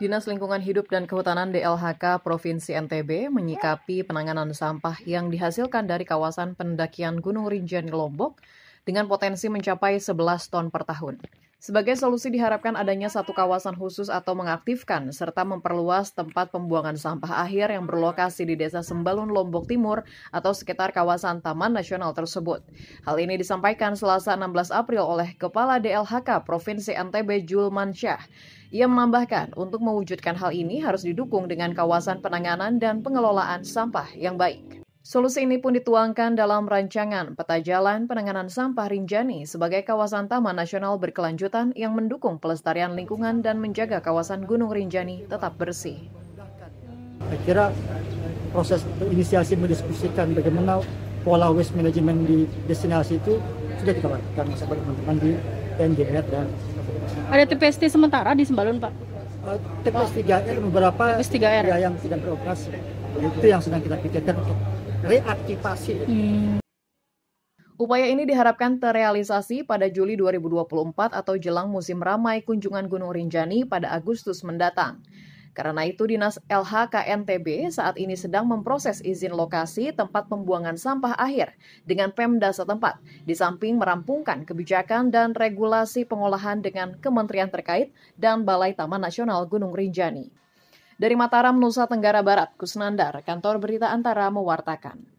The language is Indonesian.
Dinas Lingkungan Hidup dan Kehutanan DLHK Provinsi NTB menyikapi penanganan sampah yang dihasilkan dari kawasan pendakian Gunung Rinjani Lombok dengan potensi mencapai 11 ton per tahun. Sebagai solusi diharapkan adanya satu kawasan khusus atau mengaktifkan serta memperluas tempat pembuangan sampah akhir yang berlokasi di Desa Sembalun Lombok Timur atau sekitar kawasan Taman Nasional tersebut. Hal ini disampaikan Selasa 16 April oleh Kepala DLHK Provinsi NTB Julman Syah. Ia menambahkan, untuk mewujudkan hal ini harus didukung dengan kawasan penanganan dan pengelolaan sampah yang baik. Solusi ini pun dituangkan dalam rancangan peta jalan penanganan sampah Rinjani sebagai kawasan taman nasional berkelanjutan yang mendukung pelestarian lingkungan dan menjaga kawasan Gunung Rinjani tetap bersih. Saya kira proses inisiasi mendiskusikan bagaimana pola waste management di destinasi itu sudah kita lakukan bersama teman-teman di NDR dan ada TPST sementara di Sembalun Pak? Uh, eh, TPS 3R beberapa TPS 3R. yang tidak beroperasi itu yang sedang kita pikirkan untuk reaktivasi. Hmm. Upaya ini diharapkan terrealisasi pada Juli 2024 atau jelang musim ramai kunjungan Gunung Rinjani pada Agustus mendatang. Karena itu, Dinas LHKNTB saat ini sedang memproses izin lokasi tempat pembuangan sampah akhir dengan Pemda setempat, di samping merampungkan kebijakan dan regulasi pengolahan dengan kementerian terkait dan Balai Taman Nasional Gunung Rinjani. Dari Mataram, Nusa Tenggara Barat, Kusnandar, kantor berita Antara mewartakan.